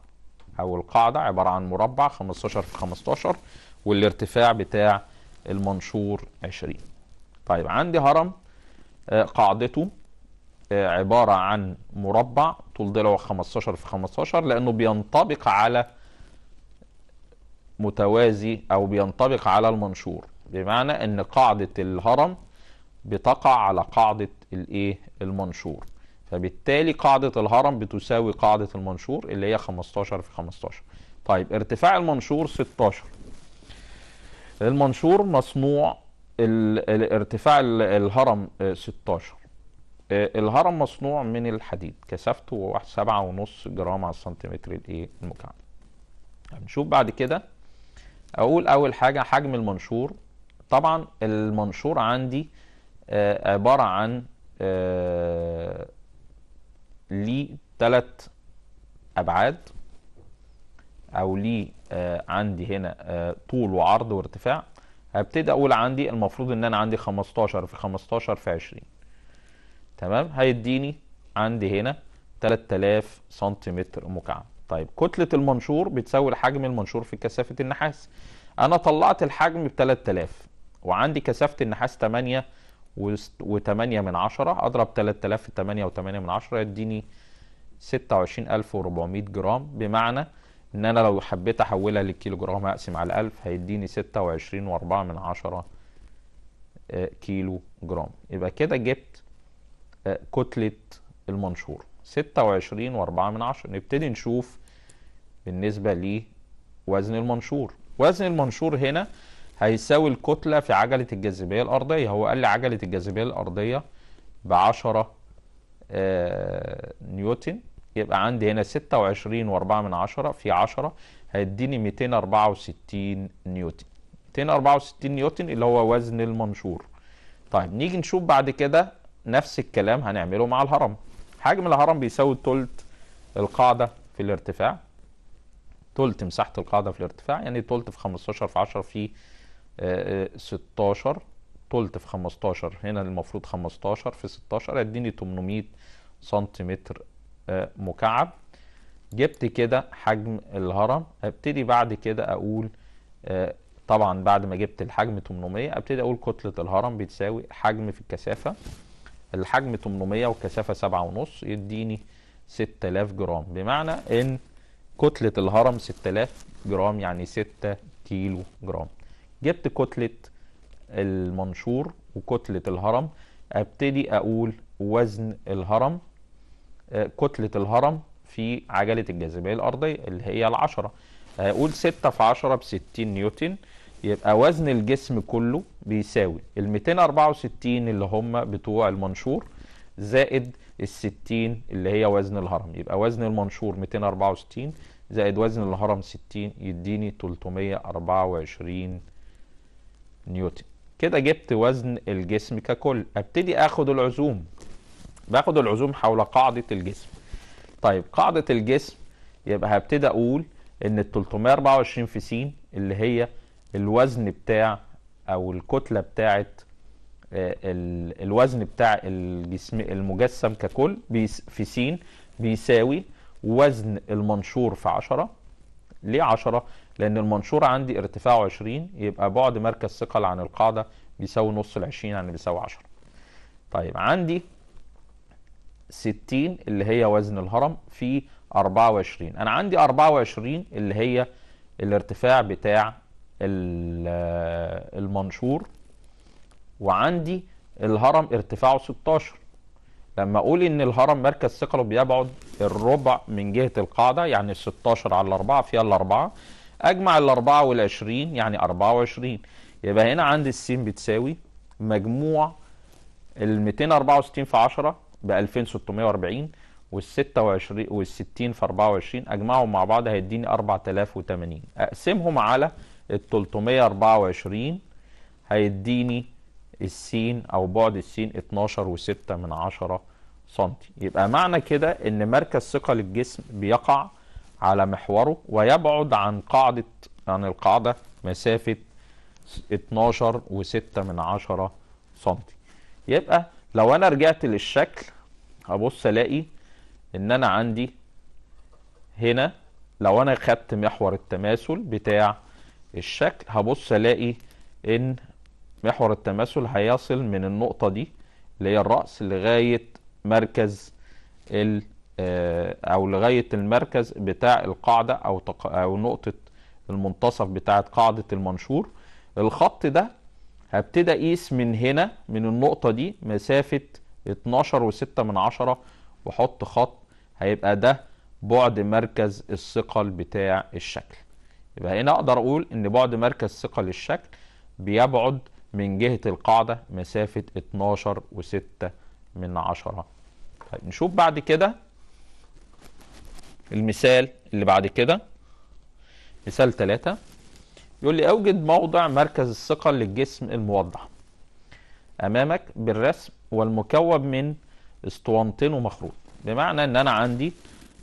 أو القاعدة عبارة عن مربع 15 في 15 والارتفاع بتاع المنشور 20 طيب عندي هرم آه، قاعدته آه، عبارة عن مربع طول ضلعه 15 في 15 لأنه بينطبق على متوازي او بينطبق على المنشور بمعنى ان قاعده الهرم بتقع على قاعده الايه المنشور فبالتالي قاعده الهرم بتساوي قاعده المنشور اللي هي 15 في 15 طيب ارتفاع المنشور 16 المنشور مصنوع ارتفاع الهرم 16 آه، الهرم مصنوع من الحديد كثافته 7.5 جرام على السنتيمتر الايه المكعب هنشوف بعد كده اقول اول حاجه حجم المنشور طبعا المنشور عندي آه، عباره عن آه، لي تلات ابعاد او لي آه، عندي هنا طول وعرض وارتفاع هبتدي اقول عندي المفروض ان انا عندي 15 في 15 في 20 تمام هيديني عندي هنا 3000 سنتيمتر مكعب طيب كتله المنشور بتساوي الحجم المنشور في كثافه النحاس انا طلعت الحجم ب 3000 وعندي كثافه النحاس 8 و8 من 10 اضرب 3000 في 8 و8 من 10 يديني 26400 جرام بمعنى ان انا لو حبيت احولها للكيلو جرام اقسم على 1000 هيديني 26.4 من 10 آه، كيلو جرام يبقى كده جبت آه، كتله المنشور 26.4 من عشرة نبتدي نشوف بالنسبة لوزن المنشور وزن المنشور هنا هيساوي الكتلة في عجلة الجاذبية الأرضية هو قال لي عجلة الجاذبية الأرضية بعشرة آه نيوتن يبقى عندي هنا 26.4 واربعة من عشرة في عشرة هيديني 264 نيوتن 264 نيوتن اللي هو وزن المنشور طيب نيجي نشوف بعد كده نفس الكلام هنعمله مع الهرم حجم الهرم بيساوي تلت القاعدة في الارتفاع تلت مساحة القاعدة في الارتفاع يعني تلت في 15 في 10 في 16 آه، آه، تلت في 15 هنا المفروض 15 في 16 يديني 800 سنتيمتر آه، مكعب جبت كده حجم الهرم ابتدي بعد كده اقول طبعا بعد ما جبت الحجم 800 ابتدي اقول كتله الهرم بتساوي حجم في الكثافه الحجم 800 والكثافه 7.5 يديني 6000 جرام بمعنى ان كتله الهرم 6000 جرام يعني 6 كيلو جرام جبت كتله المنشور وكتله الهرم ابتدي اقول وزن الهرم آه، كتله الهرم في عجله الجاذبيه الارضيه اللي هي العشرة هقول 6 في 10 ب 60 نيوتن يبقى وزن الجسم كله بيساوي ال 264 اللي هم بتوع المنشور زائد ال 60 اللي هي وزن الهرم يبقى وزن المنشور 264 زائد وزن الهرم 60 يديني 324 نيوتن كده جبت وزن الجسم ككل ابتدي اخد العزوم باخد العزوم حول قاعدة الجسم طيب قاعدة الجسم يبقى هبتدي اقول ان ال 324 في س اللي هي الوزن بتاع او الكتله بتاعه آه، الوزن بتاع الجسم المجسم ككل في س بيساوي وزن المنشور في 10 ليه 10 لان المنشور عندي ارتفاعه 20 يبقى بعد مركز ثقل عن القاعده بيساوي نص ال 20 يعني بيساوي 10 طيب عندي 60 اللي هي وزن الهرم في 24 انا عندي 24 اللي هي الارتفاع بتاع المنشور وعندي الهرم ارتفاعه 16 لما اقول ان الهرم مركز ثقله بيبعد الربع من جهه القاعده يعني ال 16 على 4 فيها الاربعه اجمع ال 4 وال 20 يعني 24 يبقى هنا عندي السين بتساوي مجموع ال 264 في 10 ب 2640 وال 26 وال 60 في 24 اجمعهم مع بعض هيديني 4080 اقسمهم على ال 324 هيديني السين او بعد السين 12 و6 من 10 سنتي يبقى معنى كده ان مركز ثقل الجسم بيقع على محوره ويبعد عن قاعدة عن القاعدة مسافة 12 و6 من 10 سنتي يبقى لو انا رجعت للشكل هبص الاقي ان انا عندي هنا لو انا خدت محور التماثل بتاع الشكل هبص الاقي ان محور التماثل هيصل من النقطة دي اللي هي الرأس لغاية مركز ال آه، او لغاية المركز بتاع القاعدة او او نقطة المنتصف بتاعة قاعدة المنشور الخط ده هبتدي اقيس من هنا من النقطة دي مسافة 12 وستة من عشرة واحط خط هيبقى ده بعد مركز الثقل بتاع الشكل يبقى هنا اقدر اقول ان بعد مركز ثقه للشكل بيبعد من جهه القاعده مسافه 12 و6 من 10 طيب نشوف بعد كده المثال اللي بعد كده مثال 3 يقول لي اوجد موضع مركز الثقه للجسم الموضح امامك بالرسم والمكوب من اسطوانتين ومخروط بمعنى ان انا عندي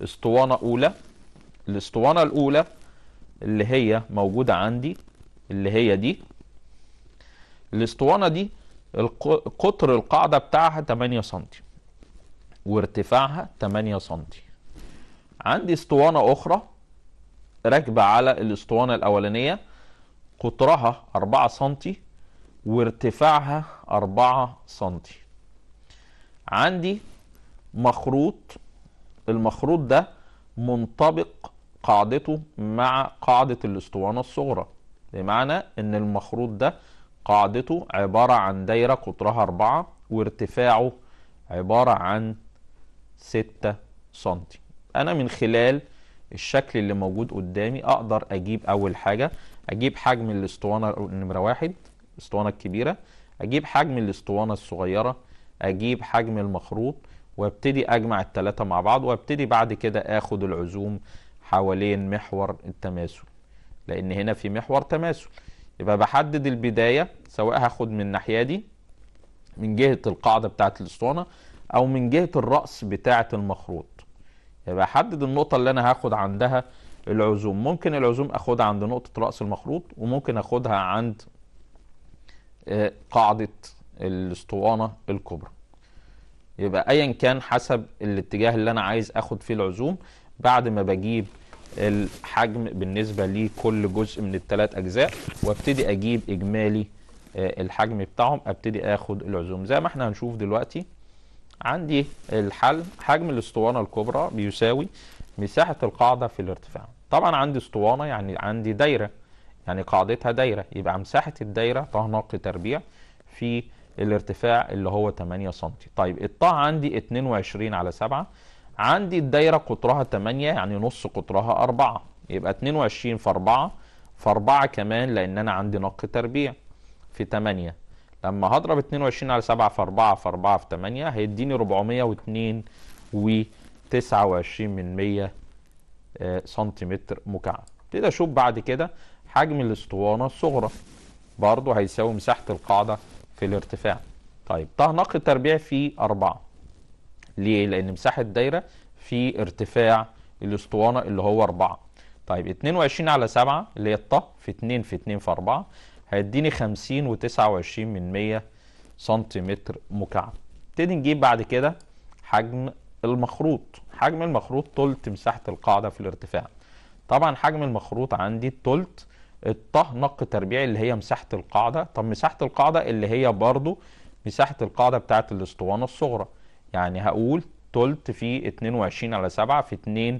اسطوانه اولى الاسطوانه الاولى اللي هي موجودة عندي اللي هي دي الاسطوانة دي قطر القاعدة بتاعها 8 سم وارتفاعها 8 سم عندي اسطوانة أخرى راكبة على الاسطوانة الأولانية قطرها 4 سم وارتفاعها 4 سم عندي مخروط المخروط ده منطبق قاعدته مع قاعدة الاسطوانة الصغرى بمعنى ان المخروط ده قاعدته عبارة عن دايرة قطرها أربعة وارتفاعه عبارة عن ستة سنتي أنا من خلال الشكل اللي موجود قدامي أقدر أجيب أول حاجة أجيب حجم الاسطوانة نمرة واحد الاسطوانة الكبيرة أجيب حجم الاسطوانة الصغيرة أجيب حجم المخروط وابتدي أجمع التلاتة مع بعض وابتدي بعد كده آخد العزوم حوالين محور التماثل لان هنا في محور تماثل يبقى بحدد البدايه سواء هاخد من الناحيه دي من جهه القاعده بتاعه الاسطوانه او من جهه الراس بتاعه المخروط يبقى احدد النقطه اللي انا هاخد عندها العزوم ممكن العزوم اخدها عند نقطه راس المخروط وممكن اخدها عند آه، قاعده الاسطوانه الكبرى يبقى ايا كان حسب الاتجاه اللي انا عايز اخد فيه العزوم بعد ما بجيب الحجم بالنسبه لكل جزء من الثلاث اجزاء وابتدي اجيب اجمالي آه، الحجم بتاعهم ابتدي اخد العزوم زي ما احنا هنشوف دلوقتي عندي الحل حجم الاسطوانه الكبرى بيساوي مساحه القاعده في الارتفاع طبعا عندي اسطوانه يعني عندي دايره يعني قاعدتها دايره يبقى مساحه الدايره تناقض تربيع في الارتفاع اللي هو 8 سم طيب الطه عندي 22 على 7 عندي الدايرة قطرها 8 يعني نص قطرها 4 يبقى 22 في 4 في 4 كمان لأن أنا عندي نق تربيع في 8 لما هضرب 22 على 7 في 4 في 4 في 8 هيديني 402 و 29 من 100 آه، سنتيمتر مكعب ابتدي أشوف بعد كده حجم الاسطوانة الصغرى برضه هيساوي مساحة القاعدة في الارتفاع طيب ده نق تربيع في 4 ليه؟ لأن مساحة الدايرة في ارتفاع الاسطوانة اللي هو 4 طيب 22 على 7 اللي هي الطه في 2 في 2 في 4 هيديني 50 و29 من 100 سنتيمتر مكعب نبتدي نجيب بعد كده حجم المخروط حجم المخروط تلت مساحة القاعدة في الارتفاع طبعا حجم المخروط عندي تلت الطه نق تربيعي اللي هي مساحة القاعدة طب مساحة القاعدة اللي هي برضو مساحة القاعدة بتاعة الاسطوانة الصغرى يعني هقول تلت في 22 على 7 في 2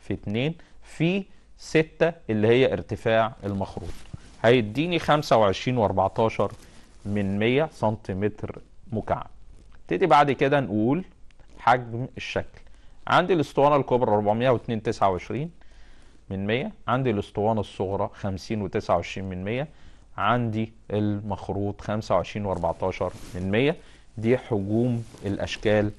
في 2 في 6 اللي هي ارتفاع المخروط هيديني 25 و14 من 100 سنتيمتر مكعب نبتدي بعد كده نقول حجم الشكل عندي الاسطوانه الكبرى 402 29 من 100 عندي الاسطوانه الصغرى 50 و29 من 100 عندي المخروط 25 و14 من 100 دي حجوم الاشكال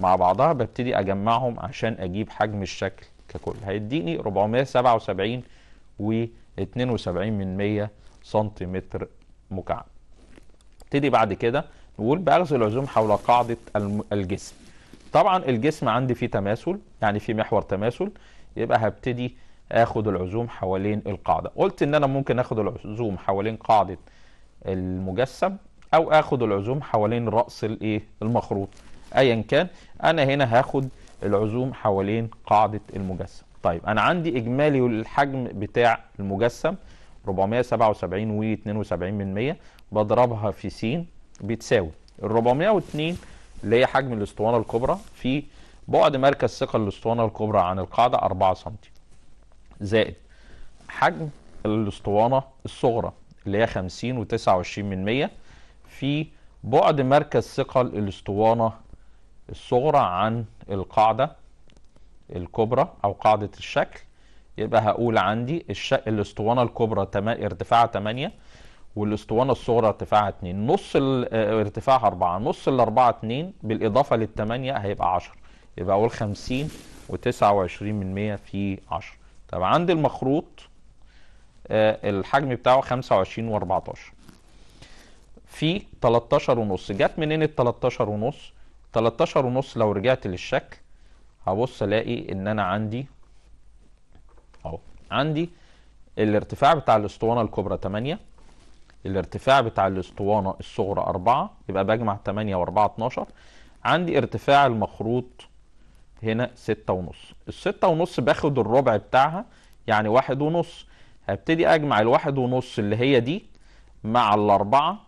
مع بعضها ببتدي اجمعهم عشان اجيب حجم الشكل ككل هيديني 477 و 72 من 100 سنتيمتر مكعب ابتدي بعد كده نقول باخذ العزوم حول قاعده الجسم طبعا الجسم عندي فيه تماثل يعني فيه محور تماثل يبقى هبتدي اخد العزوم حوالين القاعده قلت ان انا ممكن اخد العزوم حوالين قاعده المجسم او اخد العزوم حوالين راس الايه المخروط ايا كان انا هنا هاخد العزوم حوالين قاعده المجسم طيب انا عندي اجمالي الحجم بتاع المجسم 477 و 72 بضربها في س بتساوي ال 402 اللي هي حجم الاسطوانه الكبرى في بعد مركز ثقل الاسطوانه الكبرى عن القاعده 4 سم زائد حجم الاسطوانه الصغرى اللي هي 50 و 29 من في بعد مركز ثقل الاسطوانة الصغرى عن القاعدة الكبرى أو قاعدة الشكل يبقى هقول عندي الش... الاسطوانة الكبرى تم... ارتفاعها 8 والاسطوانة الصغرى ارتفاعها 2 نص ال... آه، ارتفاعها 4 نص ال 4 2 بالإضافة لل 8 هيبقى 10 يبقى أقول 50 و29 من 100 في 10 طب عند المخروط آه، الحجم بتاعه 25 و14 في 13 ونص جت منين ال 13 ونص 13 ونص لو رجعت للشكل هبص الاقي ان انا عندي اهو عندي الارتفاع بتاع الاسطوانه الكبرى 8 الارتفاع بتاع الاسطوانه الصغرى 4 يبقى بجمع 8 و4 12 عندي ارتفاع المخروط هنا 6 ونص 6 ونص باخد الربع بتاعها يعني واحد ونص هبتدي اجمع الواحد ونص اللي هي دي مع الاربعة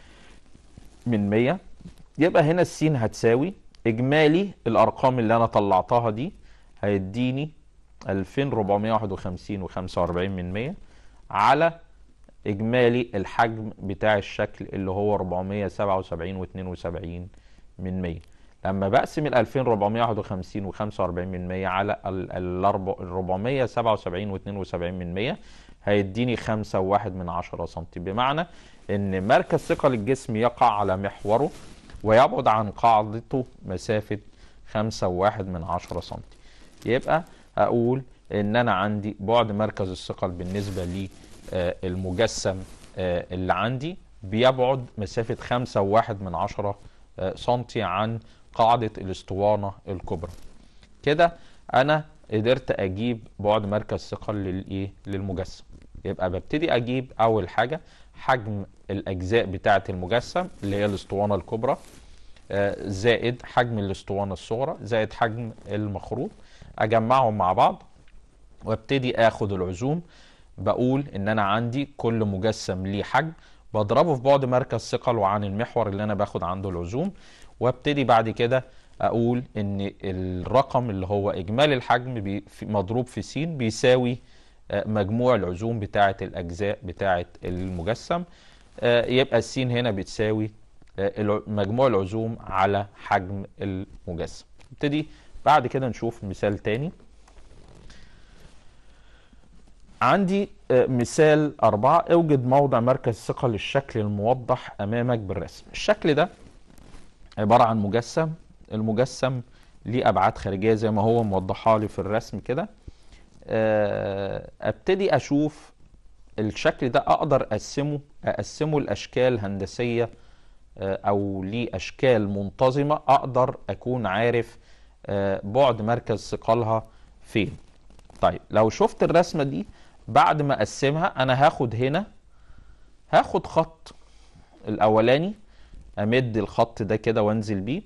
من 100 يبقى هنا السين هتساوي اجمالي الارقام اللي انا طلعتها دي هيديني 2451 و45 من 100 على اجمالي الحجم بتاع الشكل اللي هو 477 و72 من 100 لما بقسم ال 2451 و45 من 100 على ال 477 و72 من 100 هيديني خمسة وواحد من عشرة سنتي بمعنى ان مركز ثقل الجسم يقع على محوره ويبعد عن قاعدته مسافة خمسة وواحد من عشرة سنتي يبقى اقول ان انا عندي بعد مركز الثقل بالنسبة لي آه، المجسم آه، اللي عندي بيبعد مسافة خمسة وواحد من عشرة آه، سنتي عن قاعدة الاسطوانة الكبرى كده انا قدرت اجيب بعد مركز ثقل للايه للمجسم يبقى ببتدي اجيب اول حاجه حجم الاجزاء بتاعه المجسم اللي هي الاسطوانه الكبرى آه، زائد حجم الاسطوانه الصغرى زائد حجم المخروط اجمعهم مع بعض وابتدي اخد العزوم بقول ان انا عندي كل مجسم ليه حجم بضربه في بعد مركز ثقله عن المحور اللي انا باخد عنده العزوم وابتدي بعد كده اقول ان الرقم اللي هو اجمالي الحجم مضروب في س بيساوي آه، مجموع العزوم بتاعة الأجزاء بتاعة المجسم آه، يبقى السين هنا بتساوي آه، مجموع العزوم على حجم المجسم نبتدي بعد كده نشوف مثال تاني عندي مثال أربعة اوجد موضع مركز ثقة للشكل الموضح أمامك بالرسم الشكل ده عبارة عن مجسم المجسم ليه أبعاد خارجية زي ما هو موضحها لي في الرسم كده آه، ابتدي اشوف الشكل ده اقدر اقسمه اقسمه لاشكال هندسيه آه، او ليه اشكال منتظمه اقدر اكون عارف آه، بعد مركز ثقلها فين طيب لو شفت الرسمه دي بعد ما اقسمها انا هاخد هنا هاخد خط الاولاني امد الخط ده كده وانزل بيه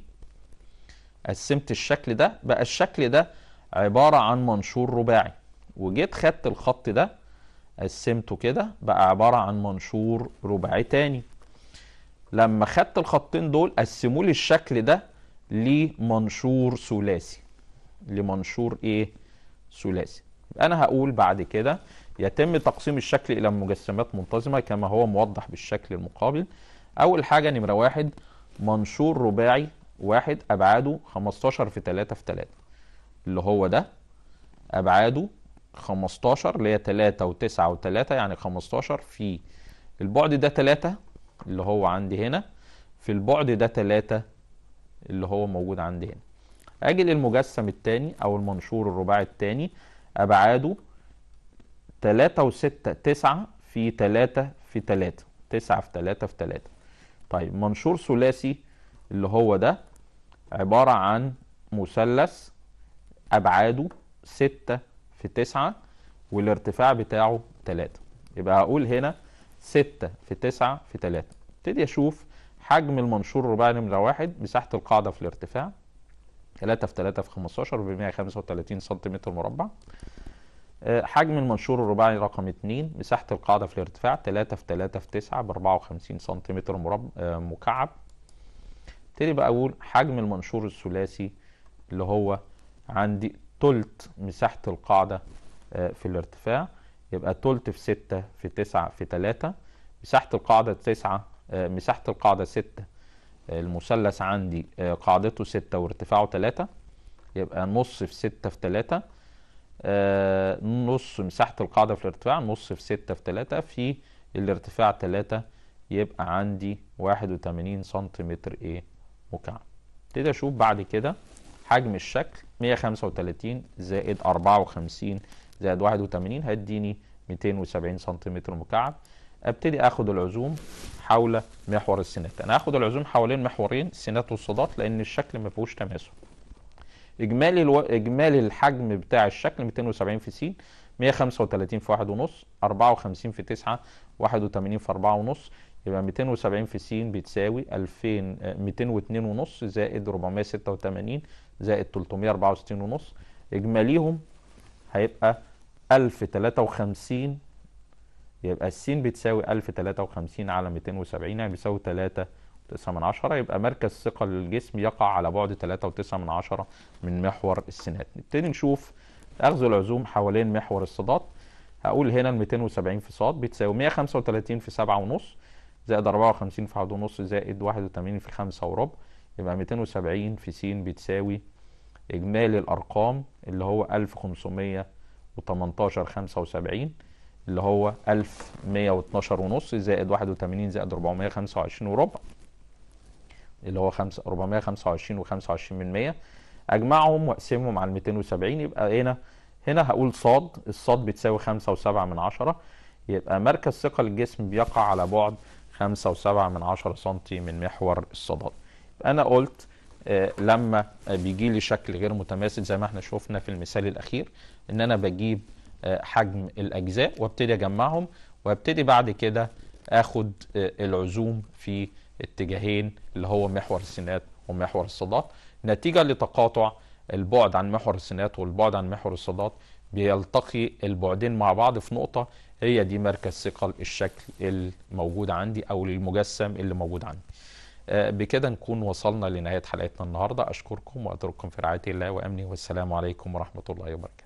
قسمت الشكل ده بقى الشكل ده عباره عن منشور رباعي وجيت خدت الخط ده قسمته كده بقى عباره عن منشور رباعي تاني لما خدت الخطين دول قسموا لي الشكل ده لمنشور ثلاثي لمنشور ايه ثلاثي انا هقول بعد كده يتم تقسيم الشكل الى مجسمات منتظمه كما هو موضح بالشكل المقابل اول حاجه نمره واحد منشور رباعي واحد ابعاده 15 في 3 في 3 اللي هو ده ابعاده 15 اللي هي 3 و9 و3 يعني 15 في البعد ده 3 اللي هو عندي هنا في البعد ده 3 اللي هو موجود عندي هنا اجي للمجسم الثاني او المنشور الرباعي الثاني ابعاده 3 و6 9 في 3 في 3 9 في 3 في 3 طيب منشور ثلاثي اللي هو ده عباره عن مثلث ابعاده 6 في 9 والارتفاع بتاعه 3 يبقى هقول هنا 6 في 9 في 3 ابتدي اشوف حجم المنشور الرباعي نمره 1 مساحه القاعده في الارتفاع 3 في 3 في 15 ب 135 سنتيمتر مربع آه، حجم المنشور الرباعي رقم 2 مساحه القاعده في الارتفاع 3 في 3 في 9 ب 54 سنتيمتر مربع آه، مكعب ابتدي بقى اقول حجم المنشور الثلاثي اللي هو عندي تلت مساحة القاعدة آه، في الارتفاع يبقى تلت في ستة في تسعة في تلاتة مساحة القاعدة تسعة آه، مساحة القاعدة ستة آه، المثلث عندي قاعدته ستة وارتفاعه تلاتة يبقى نص في ستة في تلاتة نص مساحة القاعدة في الارتفاع نص في ستة في تلاتة في الارتفاع تلاتة يبقى عندي واحد وتمانين سنتيمتر ايه مكعب ابتدي اشوف بعد كده حجم الشكل 135 زائد 54 زائد 81 هيديني 270 سنتيمتر مكعب ابتدي اخد العزوم حول محور السينات انا هاخد العزوم حوالين محورين سنات والصادات لان الشكل ما فيهوش تماسك اجمالي الو... اجمالي الحجم بتاع الشكل 270 في س 135 في 1.5 54 في 9 81 في 4.5 يبقى 270 في س بتساوي 2000 202.5 آه، زائد 486 زائد 364 ونص اجماليهم هيبقى 1053 يبقى السين بتساوي 1053 على 270 يعني بيساوي 3 من عشرة يبقى مركز ثقل للجسم يقع على بعد 3.9 وتسعة من عشرة من محور السينات نبتدي نشوف أخذ العزوم حوالين محور الصادات هقول هنا ال 270 في صاد بتساوي 135 في سبعة ونص زائد 54 في 1.5 ونص زائد 81 في خمسة وربع يبقى 270 في س بتساوي اجمالي الارقام اللي هو 1518 75 اللي هو 1112 ونص زائد 81 زائد 425 وربع اللي هو 425 و25 من 100 اجمعهم واقسمهم على 270 يبقى هنا هنا هقول صاد الصاد بتساوي 5 و7 من 10 يبقى مركز ثقل الجسم بيقع على بعد 5 و7 من 10 سم من محور الصادات انا قلت آه، لما بيجي لي شكل غير متماثل زي ما احنا شفنا في المثال الاخير ان انا بجيب آه، حجم الاجزاء وابتدي اجمعهم وابتدي بعد كده اخد آه، العزوم في اتجاهين اللي هو محور السينات ومحور الصادات نتيجه لتقاطع البعد عن محور السينات والبعد عن محور الصادات بيلتقي البعدين مع بعض في نقطه هي دي مركز ثقل الشكل الموجود عندي او المجسم اللي موجود عندي آه، بكده نكون وصلنا لنهاية حلقتنا النهاردة أشكركم وأترككم في رعاية الله وأمنه والسلام عليكم ورحمة الله وبركاته